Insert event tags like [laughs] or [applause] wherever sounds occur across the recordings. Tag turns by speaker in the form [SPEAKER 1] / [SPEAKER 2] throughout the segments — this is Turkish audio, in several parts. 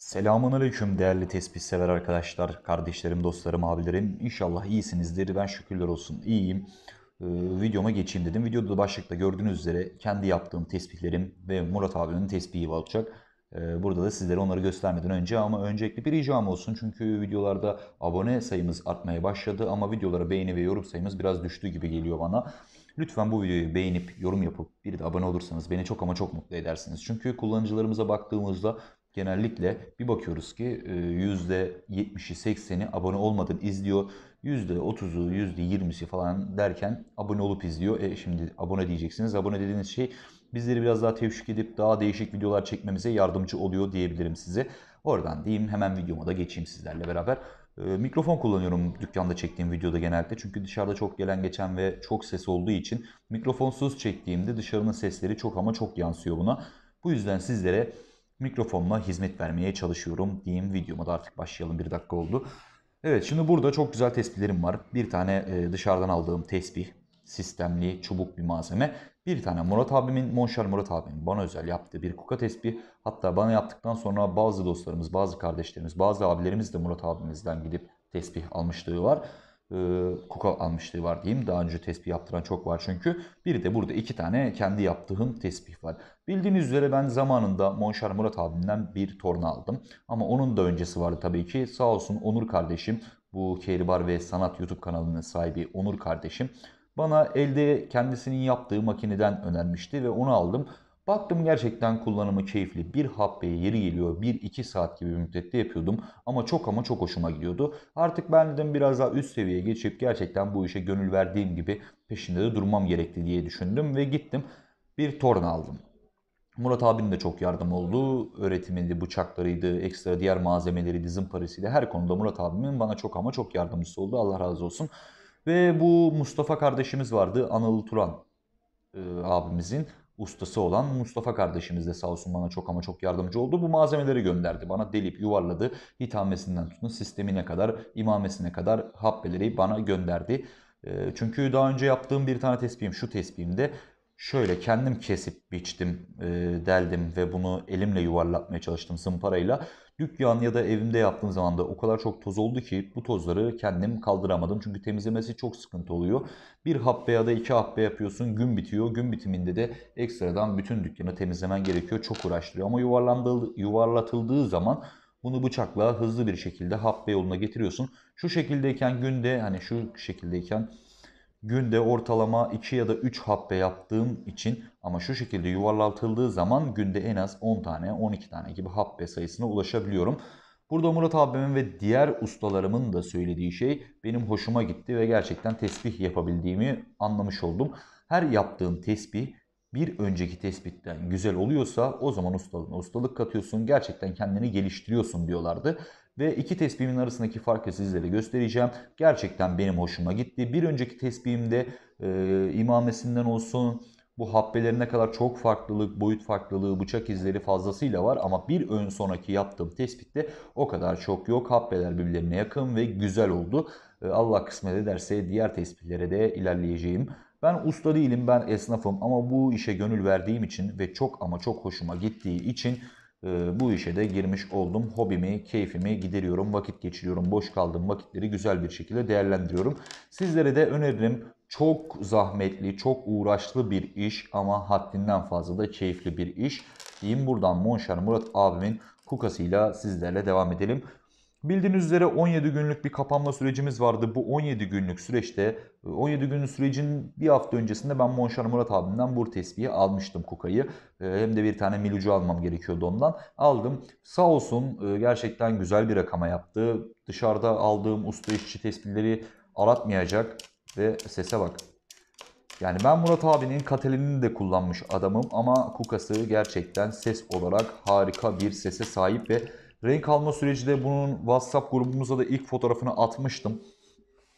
[SPEAKER 1] Selamun Aleyküm değerli tespih sever arkadaşlar, kardeşlerim, dostlarım, abilerim. İnşallah iyisinizdir. Ben şükürler olsun iyiyim. Ee, videoma geçeyim dedim. Videoda da başlıkta gördüğünüz üzere kendi yaptığım tespihlerim ve Murat abinin tespihi olacak. Ee, burada da sizlere onları göstermeden önce ama öncelikle bir ricam olsun. Çünkü videolarda abone sayımız artmaya başladı ama videolara beğeni ve yorum sayımız biraz düştü gibi geliyor bana. Lütfen bu videoyu beğenip yorum yapıp bir de abone olursanız beni çok ama çok mutlu edersiniz. Çünkü kullanıcılarımıza baktığımızda Genellikle bir bakıyoruz ki %70'i e, 80'i abone olmadan izliyor. %30'u %20'si falan derken abone olup izliyor. E şimdi abone diyeceksiniz. Abone dediğiniz şey bizleri biraz daha tevşik edip daha değişik videolar çekmemize yardımcı oluyor diyebilirim size. Oradan diyeyim hemen videoma da geçeyim sizlerle beraber. E, mikrofon kullanıyorum dükkanda çektiğim videoda genellikle Çünkü dışarıda çok gelen geçen ve çok ses olduğu için mikrofonsuz çektiğimde dışarının sesleri çok ama çok yansıyor buna. Bu yüzden sizlere mikrofonla hizmet vermeye çalışıyorum diyeyim. Videoma da artık başlayalım. Bir dakika oldu. Evet şimdi burada çok güzel tespihlerim var. Bir tane e, dışarıdan aldığım tespih. Sistemli, çubuk bir malzeme. Bir tane Murat abimin, monşar Murat abimin bana özel yaptığı bir kuka tespih. Hatta bana yaptıktan sonra bazı dostlarımız, bazı kardeşlerimiz, bazı abilerimiz de Murat abimizden gidip tespih almışlığı var e, ee, koku almışlığı var diyeyim. Daha önce tespih yaptıran çok var çünkü. Bir de burada iki tane kendi yaptığım tespih var. Bildiğiniz üzere ben zamanında Monşar Murat abimden bir torna aldım. Ama onun da öncesi vardı tabii ki. Sağ olsun Onur kardeşim bu Kehribar ve Sanat YouTube kanalının sahibi Onur kardeşim bana elde kendisinin yaptığı makineden önermişti ve onu aldım. Baktım gerçekten kullanımı keyifli. Bir hapbeyi yeri geliyor 1-2 saat gibi bir müddette yapıyordum. Ama çok ama çok hoşuma gidiyordu. Artık ben dedim biraz daha üst seviyeye geçip gerçekten bu işe gönül verdiğim gibi peşinde de durmam gerekli diye düşündüm. Ve gittim bir torna aldım. Murat abinin de çok yardım oldu. Öğretiminde bıçaklarıydı, ekstra diğer malzemeleri malzemeleriydi, zımparesiydi. Her konuda Murat abimin bana çok ama çok yardımcısı oldu. Allah razı olsun. Ve bu Mustafa kardeşimiz vardı. Anıl Turan e, abimizin ustası olan Mustafa kardeşimiz de sağ olsun bana çok ama çok yardımcı oldu. Bu malzemeleri gönderdi. Bana delip yuvarladı. Hitamesinden tutun sistemine kadar, imamesine kadar happeleri bana gönderdi. Ee, çünkü daha önce yaptığım bir tane tespihim şu tespihimde şöyle kendim kesip biçtim, e, deldim ve bunu elimle yuvarlatmaya çalıştım zımparayla. Dükkan ya da evimde yaptığım zaman da o kadar çok toz oldu ki bu tozları kendim kaldıramadım. Çünkü temizlemesi çok sıkıntı oluyor. Bir happe ya da iki happe yapıyorsun gün bitiyor. Gün bitiminde de ekstradan bütün dükkanı temizlemen gerekiyor. Çok uğraştırıyor ama yuvarlandığı, yuvarlatıldığı zaman bunu bıçakla hızlı bir şekilde happe yoluna getiriyorsun. Şu şekildeyken günde hani şu şekildeyken Günde ortalama 2 ya da 3 happe yaptığım için ama şu şekilde yuvarlatıldığı zaman günde en az 10 tane 12 tane gibi happe sayısına ulaşabiliyorum. Burada Murat abimin ve diğer ustalarımın da söylediği şey benim hoşuma gitti ve gerçekten tesbih yapabildiğimi anlamış oldum. Her yaptığım tesbih bir önceki tespitten güzel oluyorsa o zaman ustalığına ustalık katıyorsun, gerçekten kendini geliştiriyorsun diyorlardı. Ve iki tesbihimin arasındaki farkı sizlere göstereceğim. Gerçekten benim hoşuma gitti. Bir önceki tesbihimde e, imamesinden olsun, bu habbelerine kadar çok farklılık, boyut farklılığı, bıçak izleri fazlasıyla var ama bir ön sonraki yaptığım tespitte o kadar çok yok. Habbeler birbirlerine yakın ve güzel oldu. E, Allah kısmet ederse diğer tespitlere de ilerleyeceğim. Ben usta değilim, ben esnafım ama bu işe gönül verdiğim için ve çok ama çok hoşuma gittiği için ee, bu işe de girmiş oldum. Hobimi, keyfimi gideriyorum, vakit geçiriyorum. Boş kaldığım vakitleri güzel bir şekilde değerlendiriyorum. Sizlere de öneririm. Çok zahmetli, çok uğraşlı bir iş ama haddinden fazla da keyifli bir iş. Diyeyim buradan Monşar Murat abimin kukasıyla sizlerle devam edelim. Bildiğiniz üzere 17 günlük bir kapanma sürecimiz vardı. Bu 17 günlük süreçte 17 günlük sürecin bir hafta öncesinde ben Monşar Murat abimden bur tesbihi almıştım kukayı. Ee, hem de bir tane milucu almam gerekiyordu ondan. Aldım. Sağ olsun e, gerçekten güzel bir rakama yaptı. Dışarıda aldığım usta işçi tespihleri aratmayacak. Ve sese bak. Yani ben Murat abinin katelinini de kullanmış adamım ama kukası gerçekten ses olarak harika bir sese sahip ve Renk alma süreci de bunun WhatsApp grubumuza da ilk fotoğrafını atmıştım.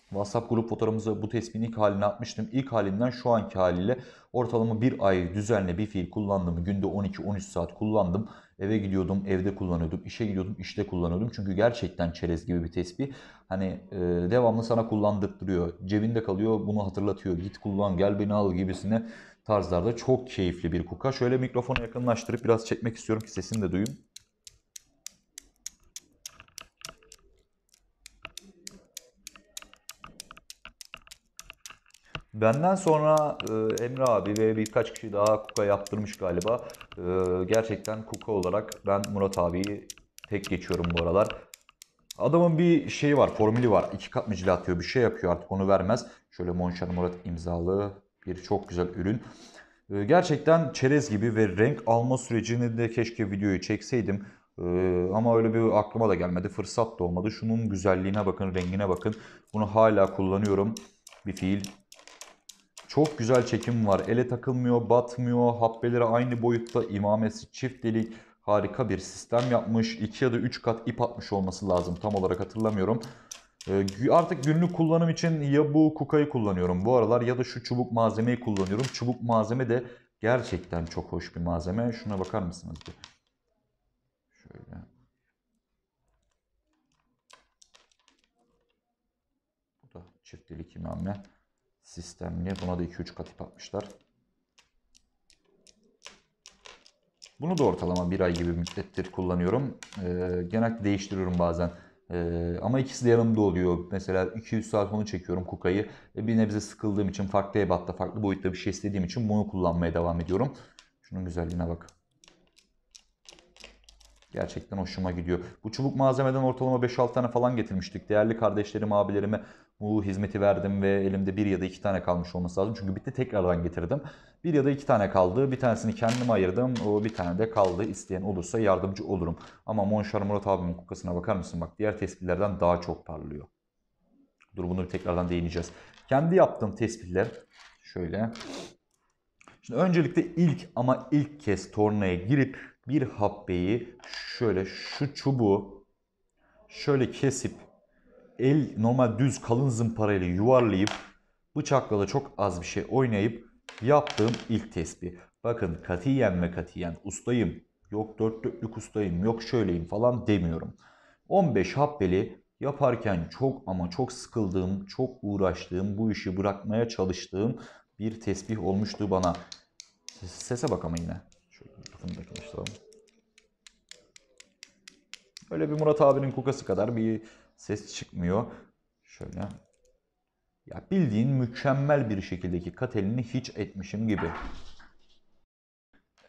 [SPEAKER 1] WhatsApp grup fotoğrafımıza bu tespihin ilk halini atmıştım. İlk halinden şu anki haliyle ortalama bir ay düzenli bir fiil kullandım. Günde 12-13 saat kullandım. Eve gidiyordum, evde kullanıyordum. işe gidiyordum, işte kullanıyordum. Çünkü gerçekten çerez gibi bir tespih. Hani e, devamlı sana kullandırttırıyor, Cebinde kalıyor, bunu hatırlatıyor. Git kullan, gel beni al gibisine tarzlarda çok keyifli bir kuka. Şöyle mikrofonu yakınlaştırıp biraz çekmek istiyorum ki sesini de duyun. Benden sonra e, Emre abi ve birkaç kişi daha Kuka yaptırmış galiba. E, gerçekten Kuka olarak ben Murat abiyi tek geçiyorum bu aralar. Adamın bir şeyi var, formülü var. İki kat mı atıyor, bir şey yapıyor artık onu vermez. Şöyle Monşan Murat imzalı bir çok güzel ürün. E, gerçekten çerez gibi ve renk alma sürecini de keşke videoyu çekseydim. Ee, ama öyle bir aklıma da gelmedi. Fırsat da olmadı. Şunun güzelliğine bakın, rengine bakın. Bunu hala kullanıyorum. Bir fiil çok güzel çekim var. Ele takılmıyor, batmıyor. Habbeleri aynı boyutta. imamesi çift delik. Harika bir sistem yapmış. 2 ya da 3 kat ip atmış olması lazım. Tam olarak hatırlamıyorum. Ee, artık günlük kullanım için ya bu kukayı kullanıyorum bu aralar ya da şu çubuk malzemeyi kullanıyorum. Çubuk malzeme de gerçekten çok hoş bir malzeme. Şuna bakar mısınız? Şöyle. Bu da çift delik imame sistemli. Buna da 2-3 katip atmışlar. Bunu da ortalama bir ay gibi müddettir kullanıyorum. E, ee, genellikle değiştiriyorum bazen. E, ama ikisi de yanımda oluyor. Mesela 200 saat onu çekiyorum kukayı. E, bir nebze sıkıldığım için farklı ebatta, farklı boyutta bir şey istediğim için bunu kullanmaya devam ediyorum. Şunun güzelliğine bak. Gerçekten hoşuma gidiyor. Bu çubuk malzemeden ortalama 5-6 tane falan getirmiştik. Değerli kardeşlerim, abilerime bu hizmeti verdim ve elimde bir ya da iki tane kalmış olması lazım. Çünkü bitti tekrardan getirdim. Bir ya da iki tane kaldı. Bir tanesini kendim ayırdım. O bir tane de kaldı. İsteyen olursa yardımcı olurum. Ama Monşar Murat abimin kukasına bakar mısın? Bak diğer tespitlerden daha çok parlıyor. Dur bunu bir tekrardan değineceğiz. Kendi yaptığım tespitler şöyle. Şimdi öncelikle ilk ama ilk kez tornaya girip bir habbeyi şöyle şu çubuğu şöyle kesip el normal düz kalın zımparayla yuvarlayıp bıçakla da çok az bir şey oynayıp yaptığım ilk tespih. Bakın katiyen ve katiyen ustayım, yok dört dörtlük ustayım, yok şöyleyim falan demiyorum. 15 habbeli yaparken çok ama çok sıkıldığım, çok uğraştığım, bu işi bırakmaya çalıştığım bir tesbih olmuştu bana. Sese bak ama yine. Şöyle Öyle bir Murat abinin kukası kadar bir ses çıkmıyor. Şöyle. Ya bildiğin mükemmel bir şekildeki katelini hiç etmişim gibi.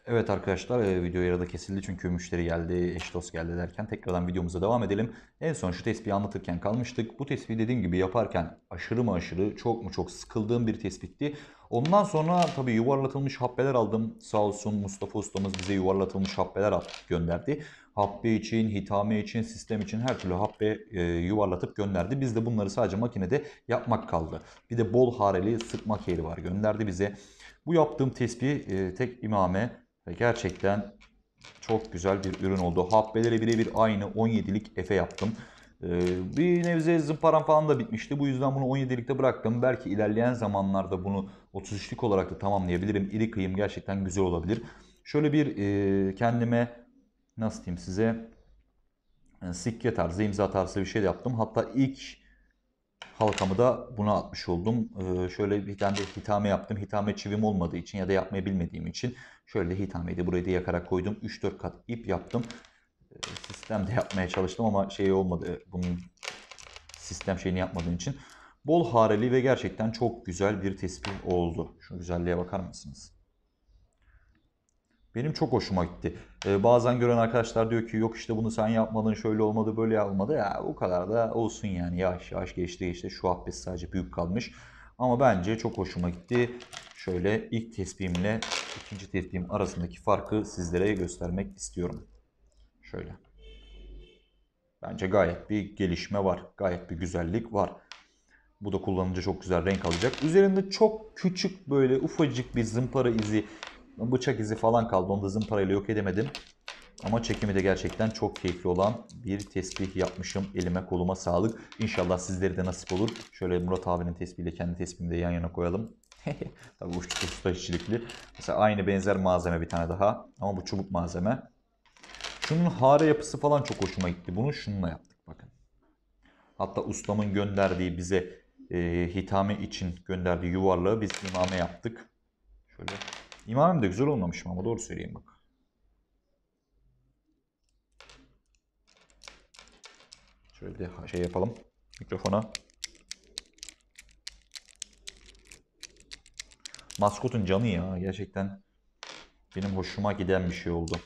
[SPEAKER 1] Evet arkadaşlar e, video yarıda kesildi çünkü müşteri geldi, eş dost geldi derken tekrardan videomuza devam edelim. En son şu tespihi anlatırken kalmıştık. Bu tespihi dediğim gibi yaparken aşırı mı aşırı çok mu çok sıkıldığım bir tespitti. Ondan sonra tabii yuvarlatılmış hapbeler aldım. Sağ olsun Mustafa ustamız bize yuvarlatılmış hapbeler gönderdi. Habbı için, hitame için, sistem için her türlü habbı e, yuvarlatıp gönderdi. Biz de bunları sadece makinede yapmak kaldı. Bir de bol hareli sıkmak yeri var gönderdi bize. Bu yaptığım tesbih e, tek imame gerçekten çok güzel bir ürün oldu. Habbeleri birebir aynı 17'lik efe yaptım. Ee, bir nebze zımparam falan da bitmişti. Bu yüzden bunu 17'likte bıraktım. Belki ilerleyen zamanlarda bunu 33'lük olarak da tamamlayabilirim. İri kıyım gerçekten güzel olabilir. Şöyle bir e, kendime nasıl diyeyim size yani e, sikke tarzı, imza tarzı bir şey de yaptım. Hatta ilk halkamı da buna atmış oldum. E, şöyle bir tane de hitame yaptım. Hitame çivim olmadığı için ya da yapmayı bilmediğim için şöyle hitameyi de buraya da yakarak koydum. 3-4 kat ip yaptım. E, sistemde yapmaya çalıştım ama şey olmadı. Bunun sistem şeyini yapmadığım için. Bol hareli ve gerçekten çok güzel bir tespih oldu. Şu güzelliğe bakar mısınız? Benim çok hoşuma gitti. Ee, bazen gören arkadaşlar diyor ki yok işte bunu sen yapmadın, şöyle olmadı, böyle olmadı. Ya o kadar da olsun yani. Yavaş yavaş geçti işte şu habbesi sadece büyük kalmış. Ama bence çok hoşuma gitti. Şöyle ilk tespihimle ikinci tespihim arasındaki farkı sizlere göstermek istiyorum. Şöyle. Bence gayet bir gelişme var. Gayet bir güzellik var. Bu da kullanınca çok güzel renk alacak. Üzerinde çok küçük böyle ufacık bir zımpara izi Bıçak izi falan kaldı. Onu da zımparayla yok edemedim. Ama çekimi de gerçekten çok keyifli olan bir tespih yapmışım. Elime koluma sağlık. İnşallah sizleri de nasip olur. Şöyle Murat abinin tesbihiyle kendi tespihimi de yan yana koyalım. [laughs] Tabii uçlu usta işçilikli. Mesela aynı benzer malzeme bir tane daha. Ama bu çubuk malzeme. Şunun hare yapısı falan çok hoşuma gitti. Bunu şununla yaptık bakın. Hatta ustamın gönderdiği bize e, hitame için gönderdiği yuvarlığı biz imame yaptık. Şöyle İmamem da güzel olmamışım ama doğru söyleyeyim bak. Şöyle bir şey yapalım. Mikrofona. Maskotun canı ya. Gerçekten benim hoşuma giden bir şey oldu.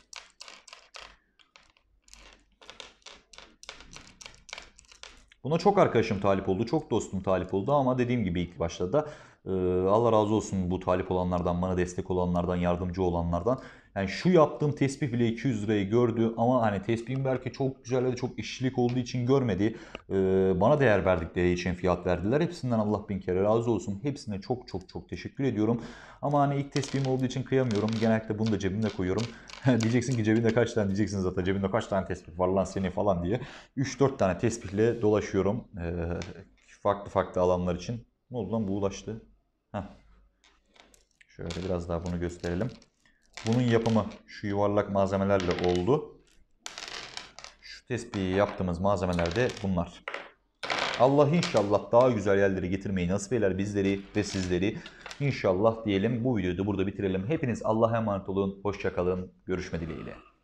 [SPEAKER 1] Buna çok arkadaşım talip oldu, çok dostum talip oldu ama dediğim gibi ilk başta da ee, Allah razı olsun bu talip olanlardan, bana destek olanlardan, yardımcı olanlardan. Yani şu yaptığım tesbih bile 200 lirayı gördü ama hani tesbihim belki çok güzel ya çok işçilik olduğu için görmedi. Ee, bana değer verdikleri için fiyat verdiler. Hepsinden Allah bin kere razı olsun. Hepsine çok çok çok teşekkür ediyorum. Ama hani ilk tesbihim olduğu için kıyamıyorum. Genellikle bunu da cebimde koyuyorum. [laughs] diyeceksin ki cebinde kaç tane diyeceksin zaten cebinde kaç tane tesbih var lan senin falan diye. 3-4 tane tesbihle dolaşıyorum. Ee, farklı farklı alanlar için. Ne oldu lan bu ulaştı. Şöyle biraz daha bunu gösterelim. Bunun yapımı şu yuvarlak malzemelerle oldu. Şu tespihi yaptığımız malzemeler de bunlar. Allah inşallah daha güzel yerlere getirmeyi nasip eder bizleri ve sizleri. İnşallah diyelim bu videoyu da burada bitirelim. Hepiniz Allah'a emanet olun. Hoşçakalın. Görüşme dileğiyle.